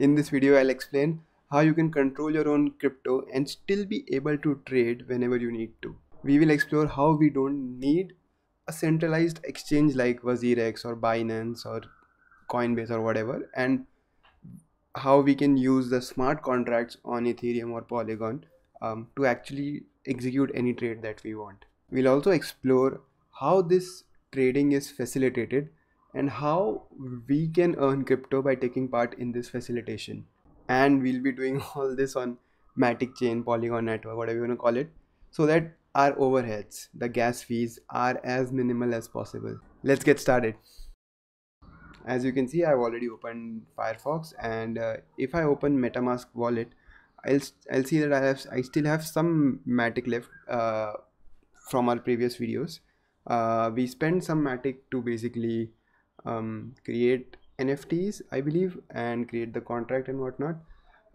In this video, I'll explain how you can control your own crypto and still be able to trade whenever you need to. We will explore how we don't need a centralized exchange like WazirX or Binance or Coinbase or whatever and how we can use the smart contracts on Ethereum or Polygon um, to actually execute any trade that we want. We'll also explore how this trading is facilitated and how we can earn crypto by taking part in this facilitation. And we'll be doing all this on Matic chain, Polygon network, whatever you want to call it, so that our overheads, the gas fees, are as minimal as possible. Let's get started. As you can see, I've already opened Firefox, and uh, if I open MetaMask wallet, I'll I'll see that I have I still have some Matic left uh, from our previous videos. Uh, we spent some Matic to basically um, create NFTs, I believe, and create the contract and whatnot.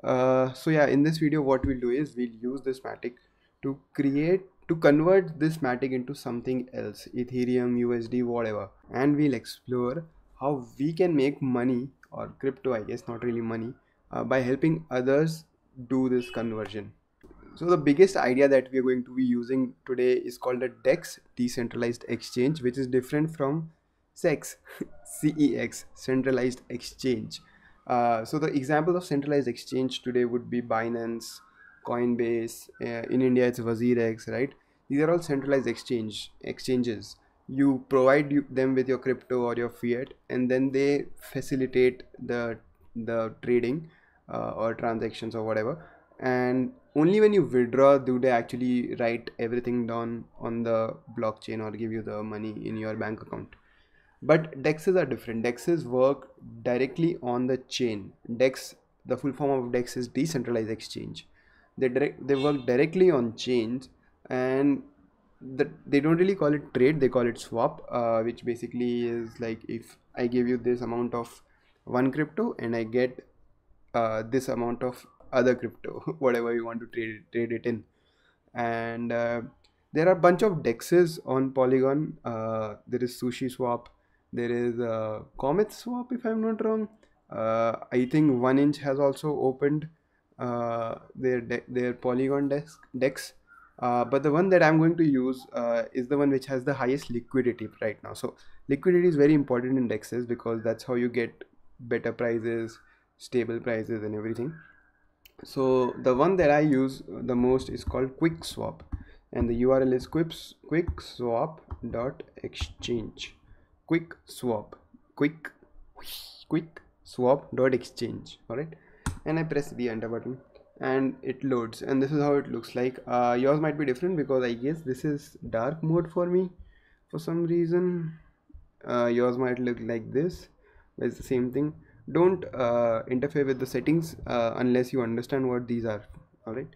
Uh, so yeah, in this video, what we'll do is we'll use this Matic to create to convert this Matic into something else, Ethereum, USD, whatever, and we'll explore how we can make money or crypto, I guess, not really money, uh, by helping others do this conversion. So the biggest idea that we are going to be using today is called a DEX, decentralized exchange, which is different from CEX, CEX, centralized exchange. Uh, so the example of centralized exchange today would be Binance, Coinbase. Uh, in India, it's VazirX, right? These are all centralized exchange exchanges. You provide them with your crypto or your fiat, and then they facilitate the the trading uh, or transactions or whatever. And only when you withdraw do they actually write everything down on the blockchain or give you the money in your bank account. But dexes are different. Dexes work directly on the chain. Dex, the full form of dex is decentralized exchange. They direct, they work directly on chains, and that they don't really call it trade. They call it swap, uh, which basically is like if I give you this amount of one crypto and I get uh, this amount of other crypto, whatever you want to trade trade it in, and uh, there are a bunch of dexes on polygon uh, there is sushi swap there is a uh, comet swap if i'm not wrong uh, i think one inch has also opened uh, their their polygon desk decks uh, but the one that i'm going to use uh, is the one which has the highest liquidity right now so liquidity is very important in dexes because that's how you get better prices stable prices and everything so the one that i use the most is called quick swap and the url is quips quickswap.exchange quick swap quick quick swap dot exchange all right and i press the enter button and it loads and this is how it looks like uh, yours might be different because i guess this is dark mode for me for some reason uh, yours might look like this but it's the same thing don't uh, interfere with the settings uh, unless you understand what these are all right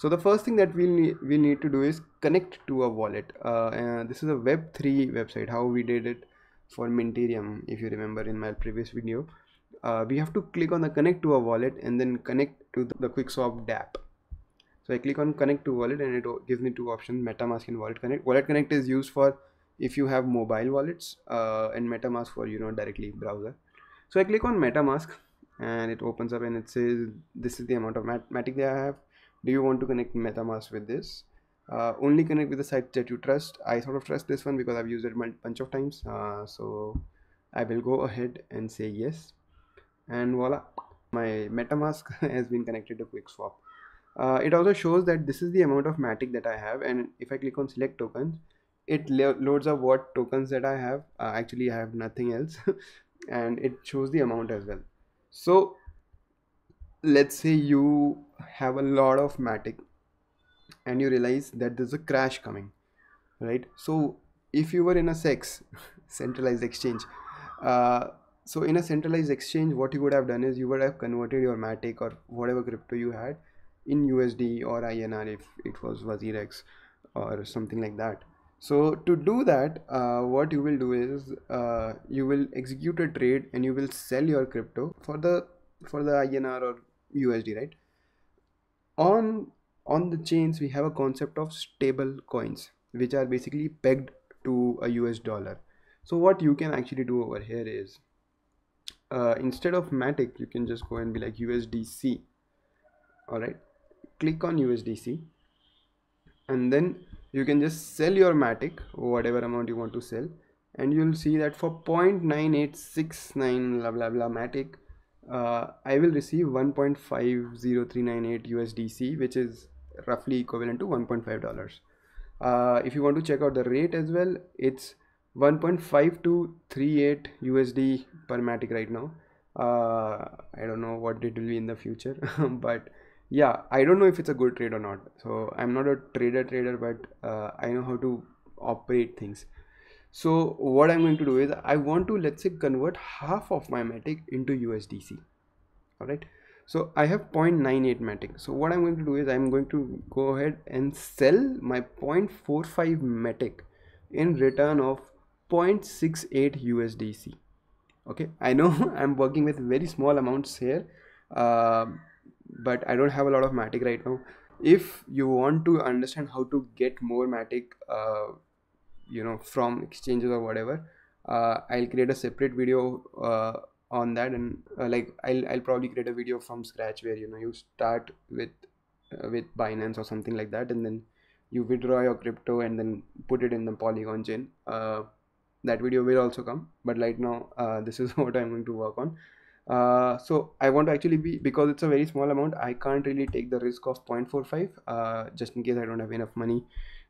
so the first thing that we need we need to do is connect to a wallet uh, this is a web3 website how we did it for Minterium if you remember in my previous video uh, we have to click on the connect to a wallet and then connect to the quickswap dap so I click on connect to wallet and it gives me two options MetaMask and wallet connect wallet connect is used for if you have mobile wallets uh, and MetaMask for you know directly browser so I click on MetaMask and it opens up and it says this is the amount of mat Matic that I have do you want to connect MetaMask with this uh, only connect with the site that you trust i sort of trust this one because i've used it a bunch of times uh, so i will go ahead and say yes and voila my metamask has been connected to quickswap uh, it also shows that this is the amount of matic that i have and if i click on select tokens it loads up what tokens that i have uh, actually i have nothing else and it shows the amount as well so let's say you have a lot of matic and you realize that there's a crash coming right so if you were in a sex centralized exchange uh, so in a centralized exchange what you would have done is you would have converted your matic or whatever crypto you had in usd or inr if it was wazirex or something like that so to do that uh, what you will do is uh, you will execute a trade and you will sell your crypto for the for the inr or usd right on on the chains we have a concept of stable coins which are basically pegged to a US dollar so what you can actually do over here is uh, instead of matic you can just go and be like USDC all right click on USDC and then you can just sell your matic whatever amount you want to sell and you'll see that for 0.9869 blah blah blah matic uh, I will receive 1.50398 USDC which is roughly equivalent to 1.5 dollars uh, if you want to check out the rate as well it's 1.5238 usd per matic right now uh, i don't know what it will be in the future but yeah i don't know if it's a good trade or not so i'm not a trader trader but uh, i know how to operate things so what i'm going to do is i want to let's say convert half of my matic into usdc all right so I have 0.98 metric so what I'm going to do is I'm going to go ahead and sell my 0.45 metric in return of 0.68 USDC okay I know I'm working with very small amounts here uh, but I don't have a lot of matic right now if you want to understand how to get more matic uh, you know from exchanges or whatever uh, I'll create a separate video uh, on that and uh, like I'll I'll probably create a video from scratch where you know you start with uh, with Binance or something like that and then you withdraw your crypto and then put it in the Polygon chain. Uh, that video will also come, but right now uh, this is what I'm going to work on. Uh, so I want to actually be because it's a very small amount. I can't really take the risk of 0.45 uh, just in case I don't have enough money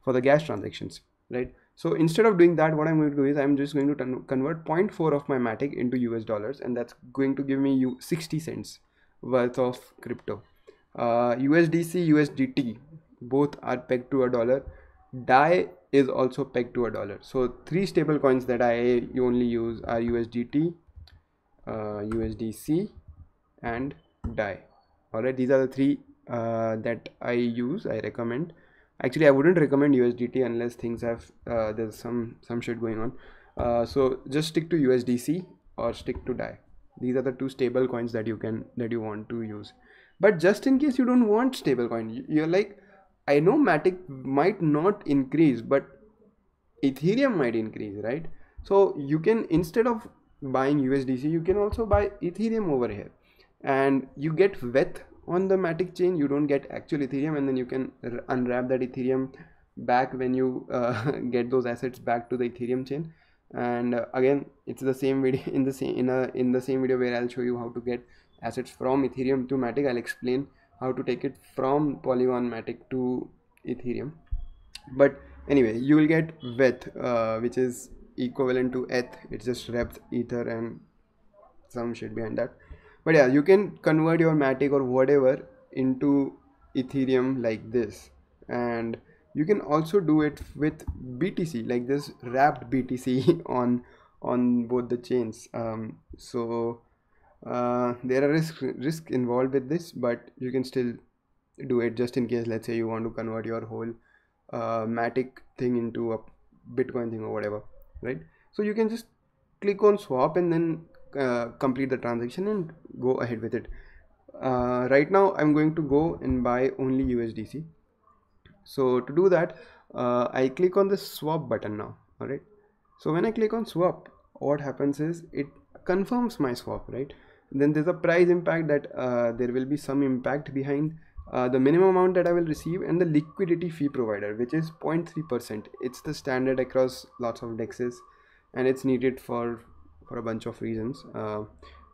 for the gas transactions, right? So instead of doing that, what I'm going to do is I'm just going to convert 0.4 of my Matic into US dollars and that's going to give me you 60 cents worth of crypto. Uh, USDC, USDT, both are pegged to a dollar. DAI is also pegged to a dollar. So three stable coins that I only use are USDT, uh, USDC and DAI. Alright, these are the three uh, that I use, I recommend actually i wouldn't recommend usdt unless things have uh, there's some some shit going on uh, so just stick to usdc or stick to dai these are the two stable coins that you can that you want to use but just in case you don't want stable coin you're like i know matic might not increase but ethereum might increase right so you can instead of buying usdc you can also buy ethereum over here and you get with on the matic chain you don't get actual ethereum and then you can unwrap that ethereum back when you uh, get those assets back to the ethereum chain and uh, again it's the same video in the same in a in the same video where i'll show you how to get assets from ethereum to matic i'll explain how to take it from polygon matic to ethereum but anyway you will get veth uh, which is equivalent to eth it's just wrapped ether and some shit behind that but yeah you can convert your matic or whatever into ethereum like this and you can also do it with btc like this wrapped btc on on both the chains um, so uh, there are risk risk involved with this but you can still do it just in case let's say you want to convert your whole uh, matic thing into a bitcoin thing or whatever right so you can just click on swap and then uh, complete the transaction and go ahead with it uh, right now I'm going to go and buy only USDC so to do that uh, I click on the swap button now alright so when I click on swap what happens is it confirms my swap right then there's a price impact that uh, there will be some impact behind uh, the minimum amount that I will receive and the liquidity fee provider which is 0.3% it's the standard across lots of dexes and it's needed for for a bunch of reasons uh,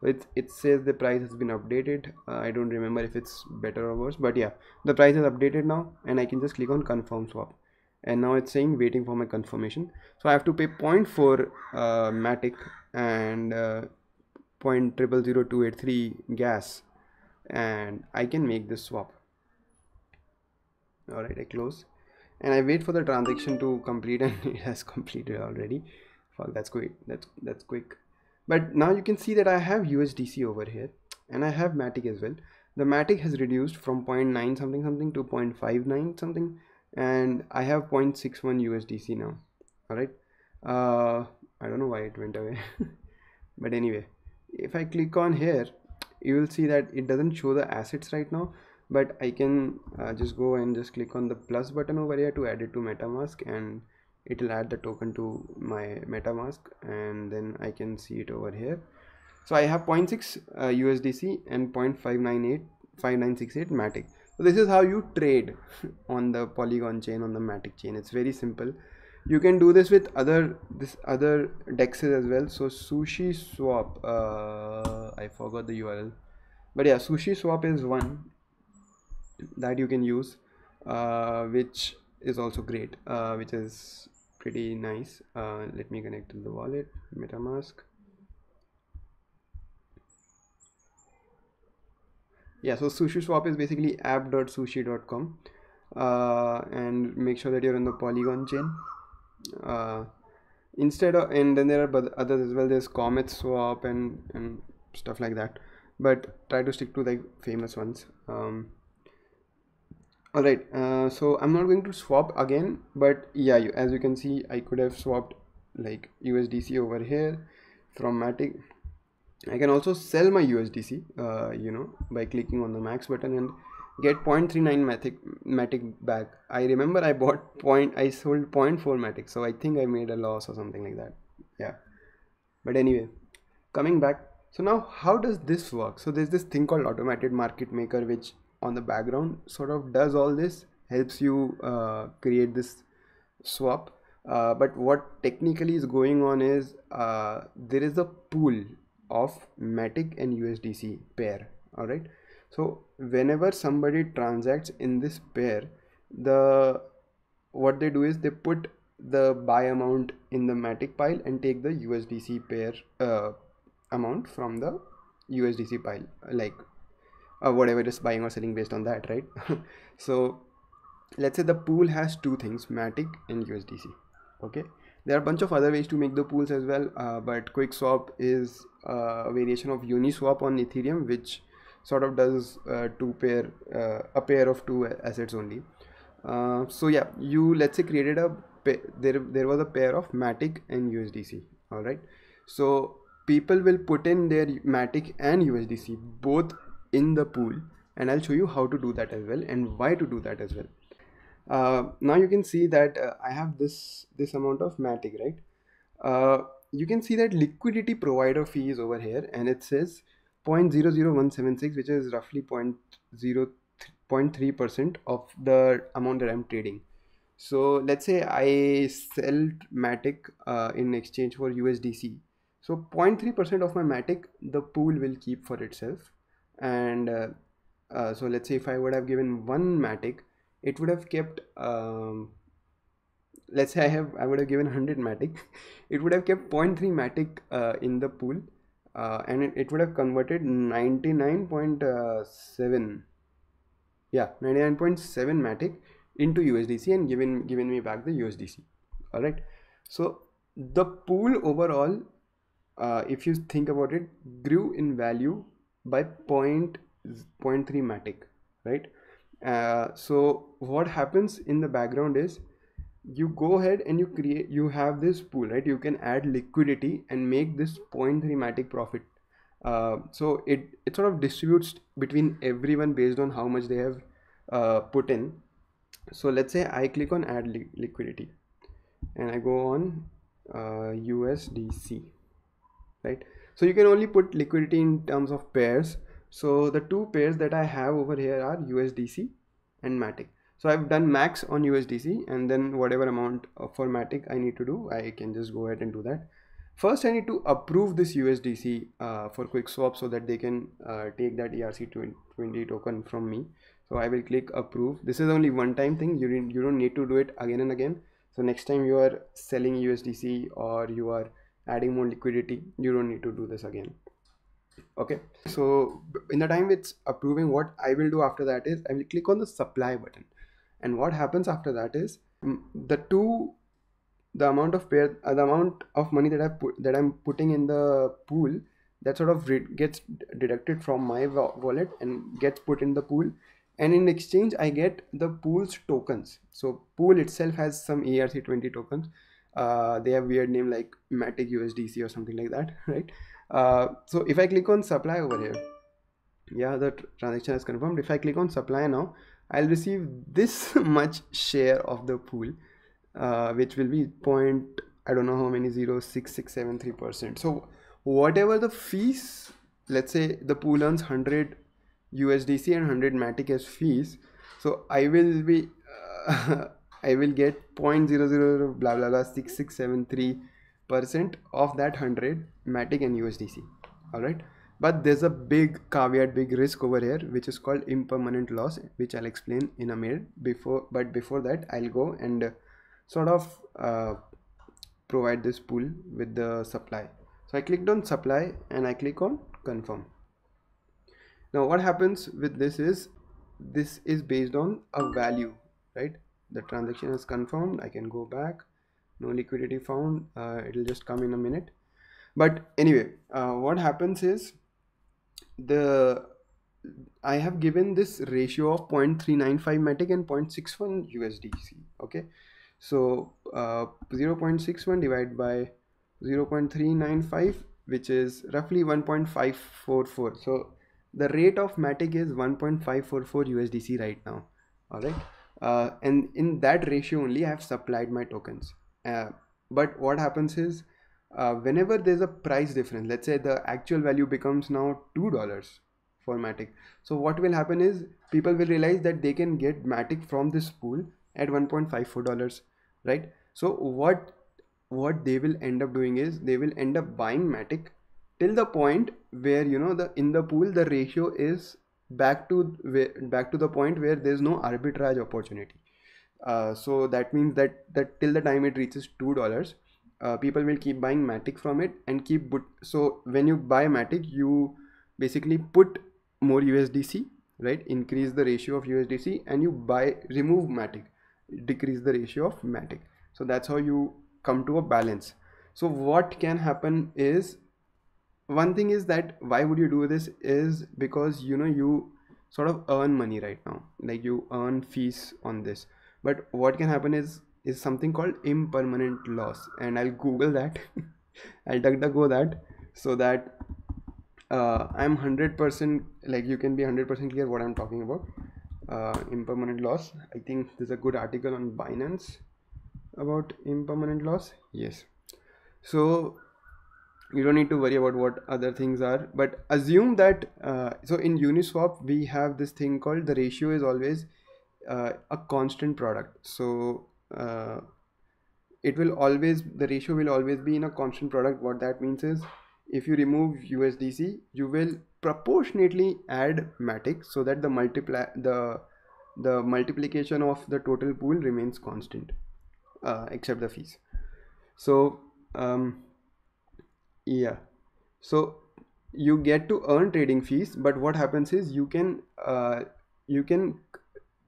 it, it says the price has been updated uh, i don't remember if it's better or worse but yeah the price is updated now and i can just click on confirm swap and now it's saying waiting for my confirmation so i have to pay 0.4 uh, matic and uh, 0.000283 gas and i can make this swap all right i close and i wait for the transaction to complete and it has completed already well, that's quick that's that's quick but now you can see that I have USDC over here and I have Matic as well the Matic has reduced from 0.9 something something to 0.59 something and I have 0.61 USDC now alright uh, I don't know why it went away but anyway if I click on here you will see that it doesn't show the assets right now but I can uh, just go and just click on the plus button over here to add it to MetaMask and it will add the token to my metamask and then i can see it over here so i have 0.6 uh, usdc and 0.598 5968 matic so this is how you trade on the polygon chain on the matic chain it's very simple you can do this with other this other dexes as well so sushi swap uh, i forgot the url but yeah sushi swap is one that you can use uh, which is also great uh, which is pretty nice uh, let me connect to the wallet metamask yeah so sushi swap is basically app.sushi.com uh, and make sure that you're on the polygon chain uh, instead of and then there are others as well there's comet swap and and stuff like that but try to stick to the famous ones um, all right uh, so i'm not going to swap again but yeah you, as you can see i could have swapped like usdc over here from matic i can also sell my usdc uh, you know by clicking on the max button and get 0.39 matic matic back i remember i bought point i sold 0.4 matic so i think i made a loss or something like that yeah but anyway coming back so now how does this work so there's this thing called automated market maker which on the background sort of does all this helps you uh, create this swap uh, but what technically is going on is uh, there is a pool of matic and usdc pair all right so whenever somebody transacts in this pair the what they do is they put the buy amount in the matic pile and take the usdc pair uh, amount from the usdc pile like or whatever is buying or selling based on that right so let's say the pool has two things matic and usdc okay there are a bunch of other ways to make the pools as well uh, but quickswap is a variation of uniswap on ethereum which sort of does uh, two pair uh, a pair of two assets only uh, so yeah you let's say created a there there was a pair of matic and usdc all right so people will put in their matic and usdc both in the pool and I'll show you how to do that as well and why to do that as well. Uh, now you can see that uh, I have this this amount of Matic, right? Uh, you can see that liquidity provider fee is over here and it says 0.00176 which is roughly 03 percent of the amount that I'm trading. So let's say I sell Matic uh, in exchange for USDC. So 0.3% of my Matic the pool will keep for itself and uh, uh, so let's say if I would have given one matic it would have kept um, let's say I have I would have given 100 matic it would have kept 0.3 matic uh, in the pool uh, and it, it would have converted 99.7 uh, yeah 99.7 matic into USDC and given given me back the USDC all right so the pool overall uh, if you think about it grew in value by point 0.3 matic right uh, so what happens in the background is you go ahead and you create you have this pool right you can add liquidity and make this 0.3 matic profit uh, so it it sort of distributes between everyone based on how much they have uh, put in so let's say i click on add li liquidity and i go on uh, usdc right so you can only put liquidity in terms of pairs so the two pairs that i have over here are usdc and matic so i've done max on usdc and then whatever amount uh, for matic i need to do i can just go ahead and do that first i need to approve this usdc uh, for quick swap so that they can uh, take that erc20 token from me so i will click approve this is only one time thing you, you don't need to do it again and again so next time you are selling usdc or you are adding more liquidity you don't need to do this again okay so in the time it's approving what i will do after that is i will click on the supply button and what happens after that is mm, the two the amount of pair uh, the amount of money that i put that i'm putting in the pool that sort of gets deducted from my wallet and gets put in the pool and in exchange i get the pool's tokens so pool itself has some erc20 tokens uh, they have weird name like matic usdc or something like that right uh, so if i click on supply over here yeah the transaction is confirmed if i click on supply now i'll receive this much share of the pool uh, which will be point i don't know how many zero six six seven three percent so whatever the fees let's say the pool earns 100 usdc and 100 matic as fees so i will be uh, I will get 0.00 blah blah blah 6673 percent of that 100 matic and USDC all right but there's a big caveat big risk over here which is called impermanent loss which I'll explain in a minute before but before that I'll go and uh, sort of uh, provide this pool with the supply so I clicked on supply and I click on confirm now what happens with this is this is based on a value right the transaction is confirmed I can go back no liquidity found uh, it'll just come in a minute but anyway uh, what happens is the I have given this ratio of 0.395 matic and 0.61 USDC okay so uh, 0.61 divided by 0.395 which is roughly 1.544 so the rate of matic is 1.544 USDC right now all right uh, and in that ratio only I have supplied my tokens. Uh, but what happens is uh, whenever there's a price difference, let's say the actual value becomes now two dollars for Matic. So what will happen is people will realize that they can get Matic from this pool at 1.54 dollars, right? So what what they will end up doing is they will end up buying Matic till the point where you know the in the pool the ratio is back to back to the point where there's no arbitrage opportunity uh, so that means that that till the time it reaches two dollars uh, people will keep buying matic from it and keep so when you buy matic you basically put more usdc right increase the ratio of usdc and you buy remove matic decrease the ratio of matic so that's how you come to a balance so what can happen is one thing is that why would you do this is because you know you sort of earn money right now like you earn fees on this but what can happen is is something called impermanent loss and i'll google that i'll go that so that uh, i'm 100% like you can be 100% clear what i'm talking about uh, impermanent loss i think there's a good article on binance about impermanent loss yes so you don't need to worry about what other things are but assume that uh, so in uniswap we have this thing called the ratio is always uh, a constant product so uh, it will always the ratio will always be in a constant product what that means is if you remove usdc you will proportionately add matic so that the multiply the the multiplication of the total pool remains constant uh, except the fees so um, yeah so you get to earn trading fees but what happens is you can uh, you can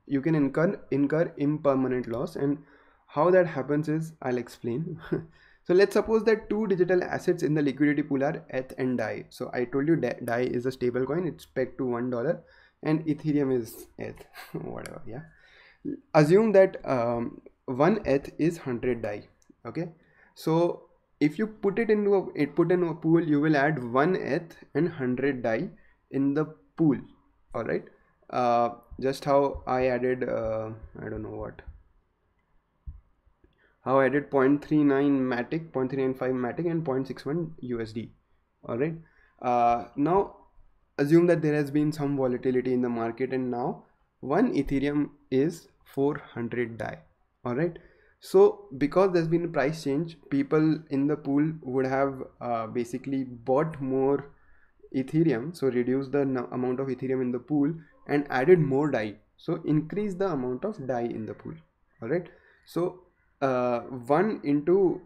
you can incur incur impermanent loss and how that happens is i'll explain so let's suppose that two digital assets in the liquidity pool are eth and dai so i told you dai is a stable coin it's pegged to one dollar and ethereum is eth whatever yeah assume that um, one eth is 100 dai okay so if you put it into a put in a pool you will add one eth and 100 die in the pool all right uh, just how I added uh, I don't know what how I added 0.39 matic 0.395 matic and 0.61 USD all right uh, now assume that there has been some volatility in the market and now one ethereum is 400 die all right so because there's been a price change people in the pool would have uh, basically bought more ethereum so reduced the amount of ethereum in the pool and added more dai so increase the amount of dai in the pool all right so uh, 1 into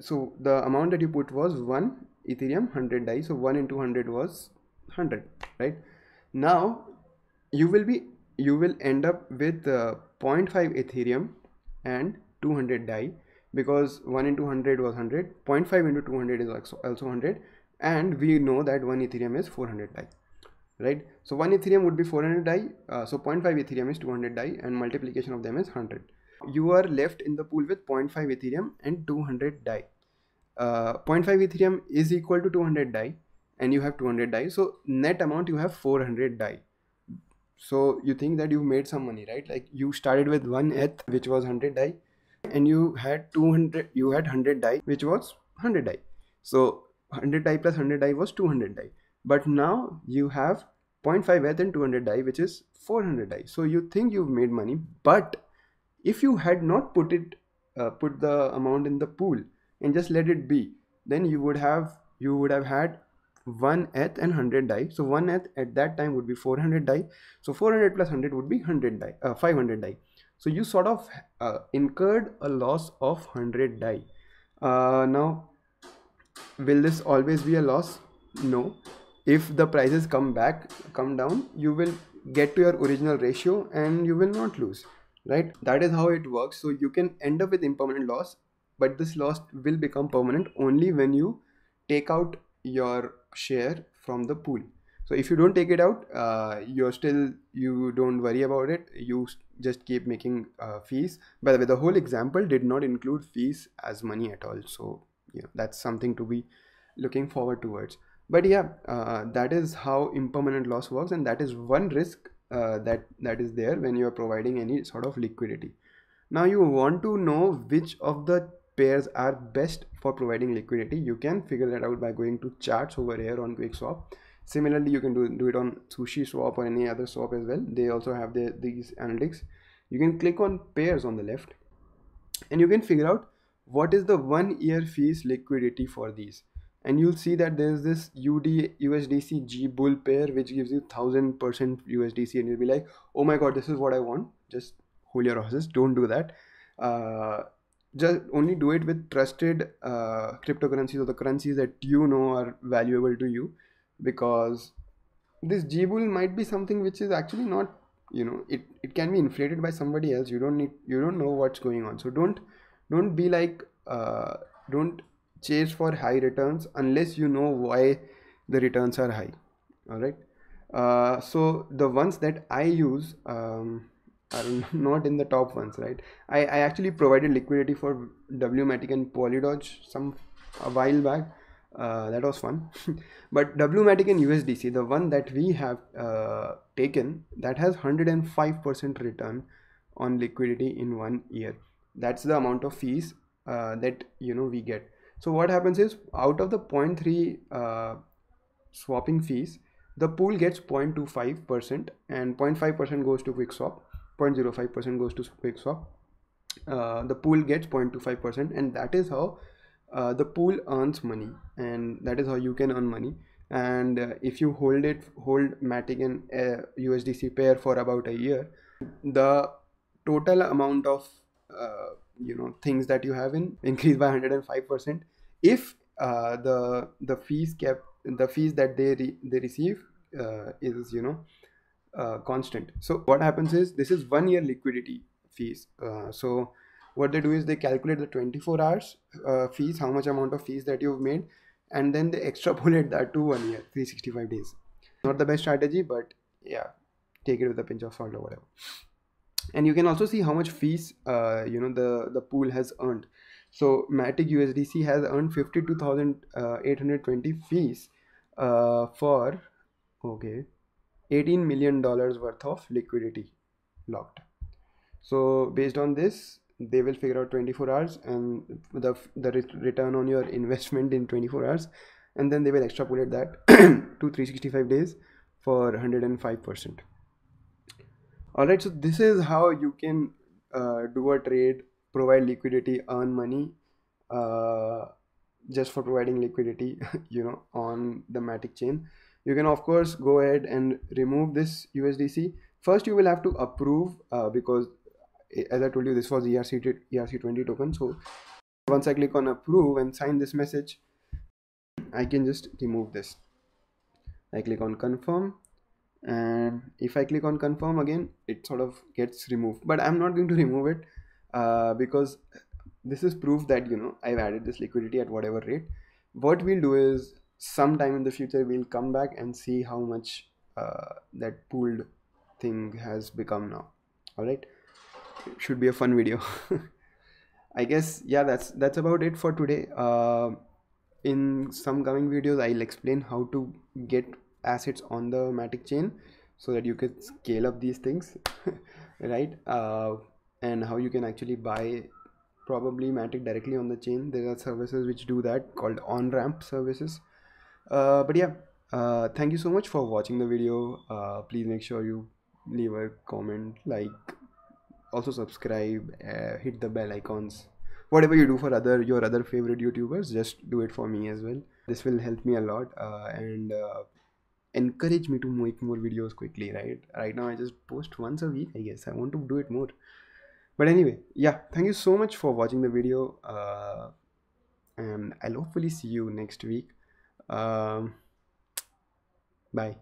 so the amount that you put was 1 ethereum 100 dai so 1 into 100 was 100 right now you will be you will end up with uh, 0.5 ethereum and 200 die because 1 into 100 was 100 0.5 into 200 is also, also 100 and we know that one ethereum is 400 die right so one ethereum would be 400 die uh, so 0.5 ethereum is 200 die and multiplication of them is 100 you are left in the pool with 0.5 ethereum and 200 die uh, 0.5 ethereum is equal to 200 die and you have 200 die so net amount you have 400 die so you think that you made some money right like you started with one eth which was 100 die and you had 200 you had 100 die which was 100 die so 100 die plus 100 die was 200 die but now you have 0.5 and 200 die which is 400 die so you think you've made money but if you had not put it uh, put the amount in the pool and just let it be then you would have you would have had 1 eth and 100 die so 1 eth at that time would be 400 die so 400 plus 100 would be 100 die uh, 500 die so you sort of uh, incurred a loss of 100 die. Uh, now, will this always be a loss? No. If the prices come back, come down, you will get to your original ratio and you will not lose, right? That is how it works. So you can end up with impermanent loss, but this loss will become permanent only when you take out your share from the pool so if you don't take it out uh, you're still you don't worry about it you just keep making uh, fees by the way the whole example did not include fees as money at all so you know that's something to be looking forward towards but yeah uh, that is how impermanent loss works and that is one risk uh, that that is there when you are providing any sort of liquidity now you want to know which of the pairs are best for providing liquidity you can figure that out by going to charts over here on quickswap similarly you can do, do it on sushi swap or any other swap as well they also have their, these analytics you can click on pairs on the left and you can figure out what is the one year fees liquidity for these and you'll see that there's this UD USDC G bull pair which gives you 1000% USDC and you'll be like oh my god this is what I want just hold your horses don't do that uh, just only do it with trusted uh, cryptocurrencies or the currencies that you know are valuable to you because this jibul might be something which is actually not you know it it can be inflated by somebody else you don't need you don't know what's going on so don't don't be like uh, don't chase for high returns unless you know why the returns are high all right uh, so the ones that i use um, are not in the top ones right I, I actually provided liquidity for wmatic and polydodge some a while back uh, that was fun but wmatic and usdc the one that we have uh, taken that has 105% return on liquidity in one year that's the amount of fees uh, that you know we get so what happens is out of the 0.3 uh, swapping fees the pool gets 0.25% and 0.5% goes to quickswap 0.05% goes to quickswap uh, the pool gets 0.25% and that is how uh, the pool earns money and that is how you can earn money and uh, if you hold it hold matic and uh, usdc pair for about a year the total amount of uh, you know things that you have in increase by 105% if uh, the the fees kept the fees that they re- they receive uh, is you know constant so what happens is this is one year liquidity fees so what they do is they calculate the 24 hours uh, fees how much amount of fees that you've made and then they extrapolate that to one year 365 days not the best strategy but yeah take it with a pinch of salt or whatever and you can also see how much fees uh, you know the the pool has earned so matic usdc has earned 52820 uh, fees uh, for okay 18 million dollars worth of liquidity locked so based on this they will figure out 24 hours and the, the return on your investment in 24 hours and then they will extrapolate that to 365 days for 105% all right so this is how you can uh, do a trade provide liquidity earn money uh, just for providing liquidity you know on the matic chain you can of course go ahead and remove this usdc first you will have to approve uh, because as I told you, this was ERC ERC20 token. So once I click on approve and sign this message, I can just remove this. I click on confirm and if I click on confirm again, it sort of gets removed, but I'm not going to remove it uh, because this is proof that, you know, I've added this liquidity at whatever rate. What we'll do is sometime in the future, we'll come back and see how much uh, that pooled thing has become now. All right it should be a fun video i guess yeah that's that's about it for today uh, in some coming videos i'll explain how to get assets on the matic chain so that you can scale up these things right uh, and how you can actually buy probably matic directly on the chain there are services which do that called on ramp services uh, but yeah uh, thank you so much for watching the video uh, please make sure you leave a comment like also subscribe uh, hit the bell icons whatever you do for other your other favorite youtubers just do it for me as well this will help me a lot uh, and uh, encourage me to make more videos quickly right right now i just post once a week i guess i want to do it more but anyway yeah thank you so much for watching the video uh, and i'll hopefully see you next week um, bye